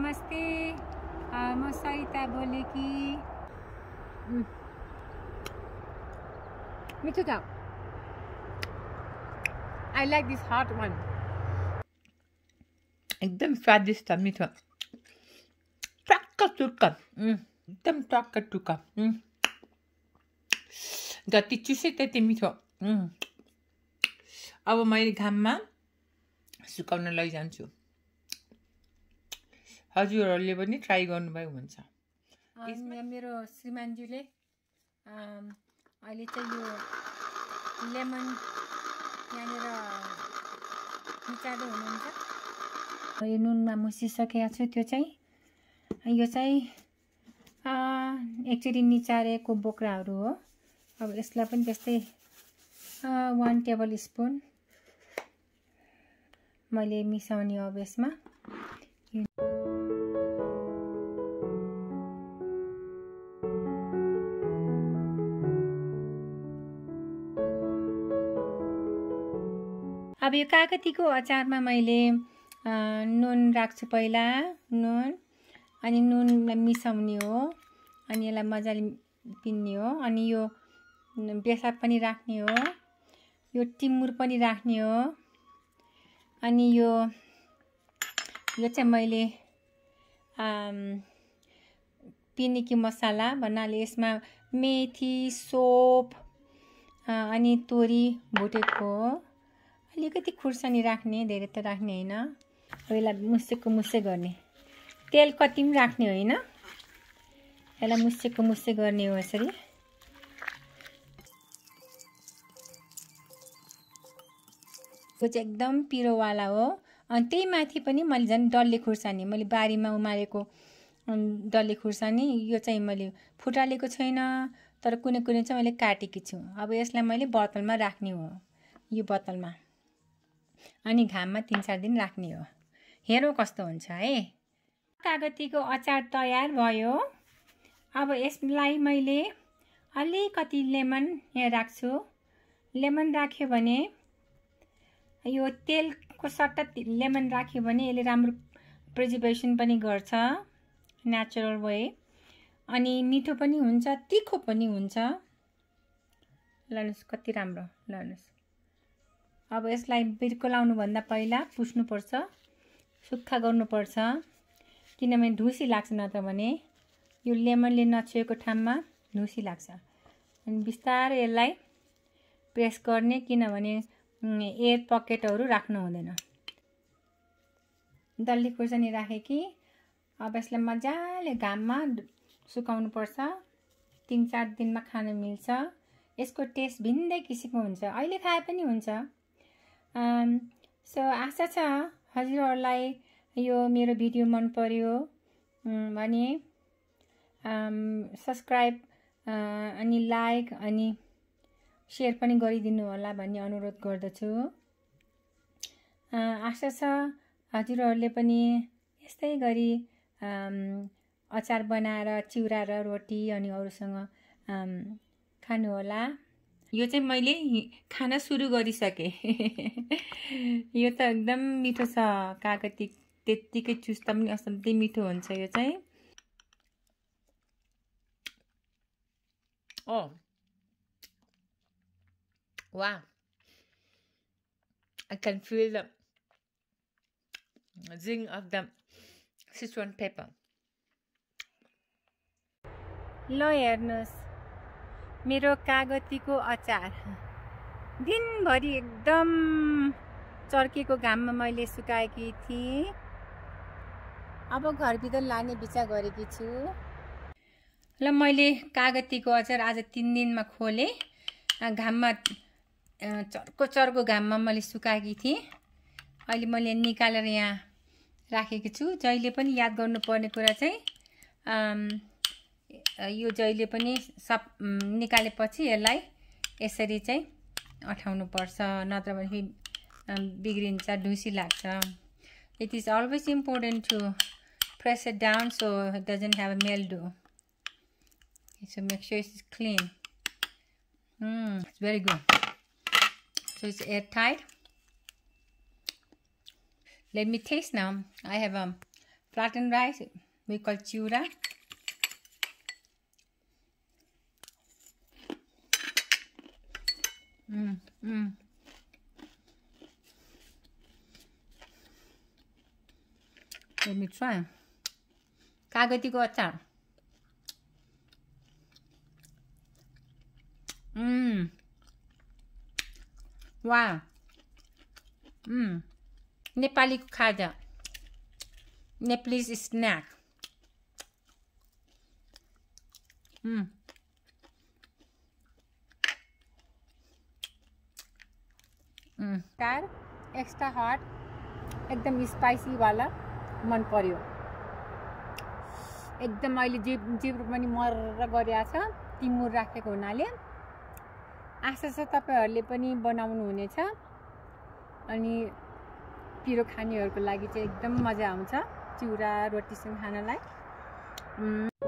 नमस्ते म सरिता बोलेकी मिठो छ I like this hot one एकदम स्वादिष्ट मिठो टक्क चुक्क एकदम टक्क टुक्क जति चुसे त्यति मिठो अब मैले घाममा सुकाउन लैजान्छु हजुरहरूले पनि ट्राई गर्नुभएको हुन्छ मेरो श्रीमानज्यूले अहिले चाहिँ यो लेमन यहाँनिर मिचाँदै हुनुहुन्छ यो नुनमा मुसिसकेको छु त्यो चाहिँ यो चाहिँ एक्चुली निचारेको बोक्राहरू हो अब यसलाई पनि त्यस्तै वान टेबल स्पुन मैले मिसाउने अब यसमा अब यो काकतीको अचारमा मैले नुन राख्छु पहिला नुन अनि नुनलाई मिसाउने हो अनि यसलाई मजाले पिन्ने हो अनि यो बेसार पनि राख्ने हो यो टिमुर पनि राख्ने हो अनि यो यो चाहिँ मैले पिनेकी मसाला भन्नाले यसमा मेथी सोप अनि तोरी भुटेको हो अलिकति खुर्सानी राख्ने धेरै त राख्ने होइन यसलाई मुसेको मुसे गर्ने तेल कति पनि राख्ने होइन यसलाई मुसेको मुसे गर्ने हो यसरी यो चाहिँ एकदम पिरोवाला हो अनि त्यही माथि पनि मैले झन् डल्ले खुर्सानी मैले बारीमा उमारेको डल्ले खुर्सानी यो चाहिँ मैले फुटालेको छैन तर कुनै कुनै चाहिँ मैले काटेकी छु अब यसलाई मैले बोतलमा राख्ने हो यो बोतलमा अनि घाममा तिन चार दिन राख्ने हो हेरौँ कस्तो हुन्छ है कागतीको अचार तयार भयो अब यसलाई मैले अलिकति लेमन यहाँ राख्छु लेमन राख्यो भने यो तेलको सट्ट लेमन राख्यो भने यसले राम्रो प्रिजर्भेसन पनि गर्छ नेचुरल वे अनि मिठो पनि हुन्छ तिखो पनि हुन्छ ल कति राम्रो ल अब यसलाई बिर्को लाउनुभन्दा पहिला पुस्नुपर्छ सुक्खा गर्नुपर्छ किनभने ढुसी लाग्छ नत्र भने यो लेमनले नछोएको ठाउँमा ढुसी लाग्छ अनि बिस्तारै यसलाई प्रेस गर्ने किनभने एयर पकेटहरू राख्नु हुँदैन डल्ली खुर्सानी राखेँ कि अब यसलाई मजाले घाममा सुकाउनु पर्छ तिन चार दिनमा खान मिल्छ यसको टेस्ट भिन्दै किसिमको हुन्छ अहिले खाए पनि हुन्छ सो um, आशा छ हजुरहरूलाई यो मेरो भिडियो मन पर्यो भने सब्सक्राइब um, अनि लाइक अनि सेयर पनि गरिदिनु होला भन्ने अनुरोध गर्दछु आशा छ हजुरहरूले पनि यस्तै गरी अचार बनाएर चिउरा र रोटी अनि अरूसँग खानुहोला यो चाहिँ मैले खान सुरु गरिसकेँ यो त एकदम मिठो छ कागती त्यत्तिकै चुस्ता पनि असाध्यै मिठो हुन्छ यो चाहिँ oh wow I can feel the zing of the Sichuan pepper ल हेर्नुहोस् मेरो कागतीको अचार दिनभरि एकदम चर्केको घाममा मैले सुकाएकी थिएँ अब घरभित्र लाने विचार गरेकी छु ल मैले कागतीको अचार आज तिन दिनमा खोलेँ घाममा चर्को चर्को घाममा मैले सुकाएकी थिएँ अहिले मैले निकालेर यहाँ राखेको छु जहिले पनि याद गर्नुपर्ने कुरा चाहिँ यो जहिले पनि सब निकालेपछि यसलाई यसरी चाहिँ अठाउनु पर्छ नत्र भने बिग्रिन्छ ढुसी लाग्छ it is always important to press pressure down so doesn't have a mail हो so it is clean it's very good so it's air tight let me मिथेस् न I have a platter rice with chiura mm, mm. Let me try. कागतीको अचार Mm. Wow. Mm. Nepali kada. Nepalese snack. Mm. टायर extra hot एकदम spicy वाला मन पर्यो एकदम अहिले जिप जिब्रो पनि गरिरहेको छ तिमुर राखेको हुनाले आशा छ तपाईँहरूले पनि बनाउनु हुनेछ अनि पिरो खानेहरूको लागि चाहिँ एकदम मजा आउँछ चिउरा रोटीसँग खानलाई